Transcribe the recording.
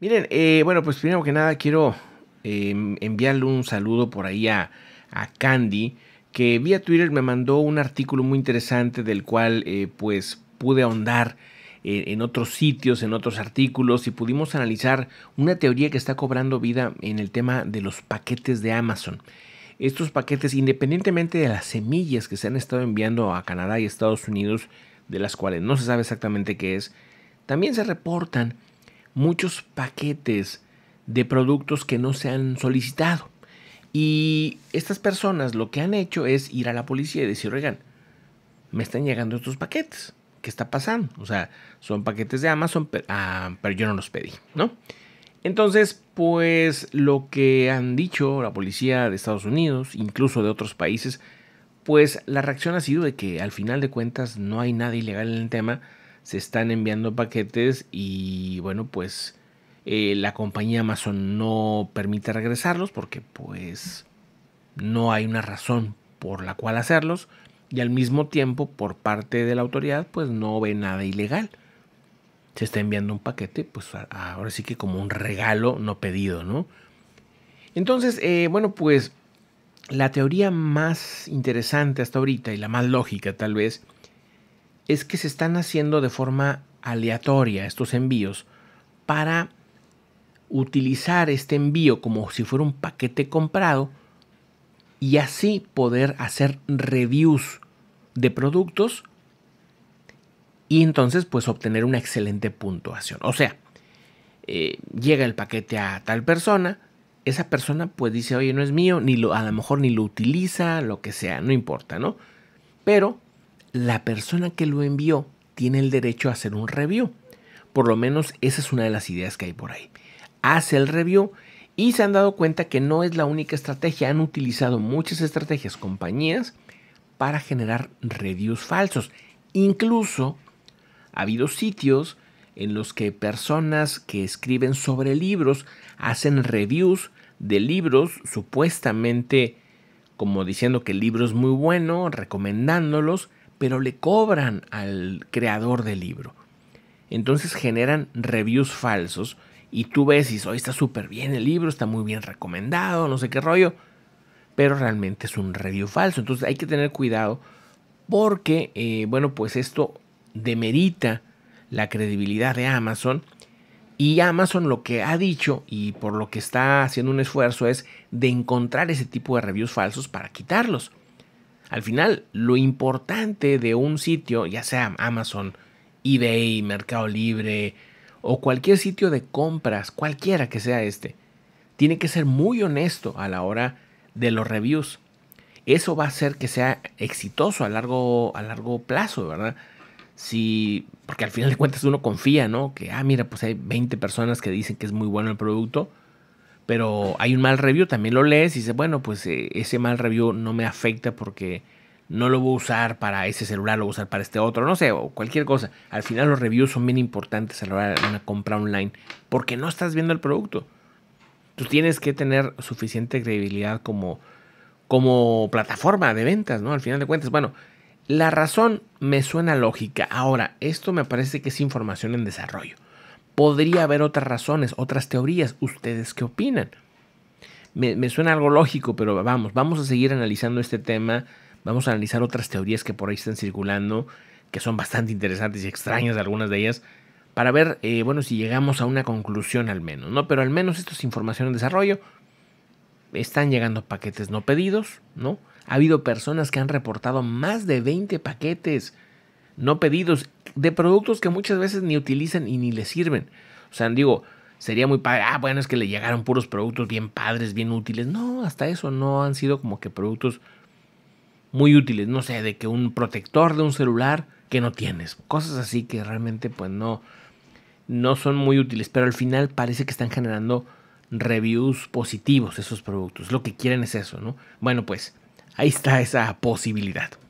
Miren, eh, bueno, pues primero que nada quiero em, enviarle un saludo por ahí a, Candy, que vía Twitter me mandó un artículo muy interesante del cual eh, pues pude ahondar en otros sitios, en otros artículos y pudimos analizar una teoría que está cobrando vida en el tema de los paquetes de Amazon. Estos paquetes, independientemente de las semillas que se han estado enviando a Canadá y Estados Unidos, de las cuales no se sabe exactamente qué es, también se reportan muchos paquetes de productos que no se han solicitado. Y estas personas lo que han hecho es ir a la policía y decir, oigan, me están llegando estos paquetes. ¿Qué está pasando? O sea, son paquetes de Amazon, pero, ah, pero yo no los pedí, ¿no? Entonces, pues lo que han dicho la policía de Estados Unidos, incluso de otros países, pues la reacción ha sido de que al final de cuentas no hay nada ilegal en el tema, se están enviando paquetes y bueno, pues eh, la compañía Amazon no permite regresarlos porque pues no hay una razón por la cual hacerlos y al mismo tiempo por parte de la autoridad pues no ve nada ilegal. Se está enviando un paquete pues ahora sí que como un regalo no pedido, ¿no? Entonces, eh, bueno pues la teoría más interesante hasta ahorita y la más lógica tal vez es que se están haciendo de forma aleatoria estos envíos para utilizar este envío como si fuera un paquete comprado y así poder hacer reviews de productos y entonces pues obtener una excelente puntuación. O sea, eh, llega el paquete a tal persona, esa persona pues dice, oye, no es mío, ni lo, a lo mejor ni lo utiliza, lo que sea, no importa, ¿no? Pero la persona que lo envió tiene el derecho a hacer un review. Por lo menos esa es una de las ideas que hay por ahí. Hace el review y se han dado cuenta que no es la única estrategia. Han utilizado muchas estrategias compañías para generar reviews falsos. Incluso ha habido sitios en los que personas que escriben sobre libros hacen reviews de libros supuestamente como diciendo que el libro es muy bueno, recomendándolos, pero le cobran al creador del libro. Entonces generan reviews falsos y tú ves y está súper bien el libro, está muy bien recomendado, no sé qué rollo, pero realmente es un review falso. Entonces hay que tener cuidado porque, eh, bueno, pues esto demerita la credibilidad de Amazon y Amazon lo que ha dicho y por lo que está haciendo un esfuerzo es de encontrar ese tipo de reviews falsos para quitarlos. Al final, lo importante de un sitio, ya sea Amazon, eBay, Mercado Libre o cualquier sitio de compras, cualquiera que sea este, tiene que ser muy honesto a la hora de los reviews. Eso va a hacer que sea exitoso a largo, a largo plazo, ¿verdad? Si, porque al final de cuentas uno confía, ¿no? Que, ah, mira, pues hay 20 personas que dicen que es muy bueno el producto pero hay un mal review, también lo lees y dices, bueno, pues eh, ese mal review no me afecta porque no lo voy a usar para ese celular, lo voy a usar para este otro, no sé, o cualquier cosa. Al final los reviews son bien importantes a la hora de una compra online porque no estás viendo el producto. Tú tienes que tener suficiente credibilidad como, como plataforma de ventas, ¿no? Al final de cuentas, bueno, la razón me suena lógica. Ahora, esto me parece que es información en desarrollo. Podría haber otras razones, otras teorías. ¿Ustedes qué opinan? Me, suena algo lógico, pero vamos, vamos a seguir analizando este tema. Vamos a analizar otras teorías que por ahí están circulando, que son bastante interesantes y extrañas algunas de ellas para ver, eh, bueno, si llegamos a una conclusión al menos, ¿no? Pero al menos esto es información en desarrollo. Están llegando paquetes no pedidos, ¿no? Ha habido personas que han reportado más de 20 paquetes no pedidos, de productos que muchas veces ni utilizan y ni les sirven. O sea, digo, sería muy padre, ah, bueno, es que le llegaron puros productos bien padres, bien útiles. No, hasta eso no han sido como que productos muy útiles. No sé, de que un protector de un celular que no tienes. Cosas así que realmente pues no, no son muy útiles. Pero al final parece que están generando reviews positivos esos productos. Lo que quieren es eso, ¿no? Bueno, pues ahí está esa posibilidad.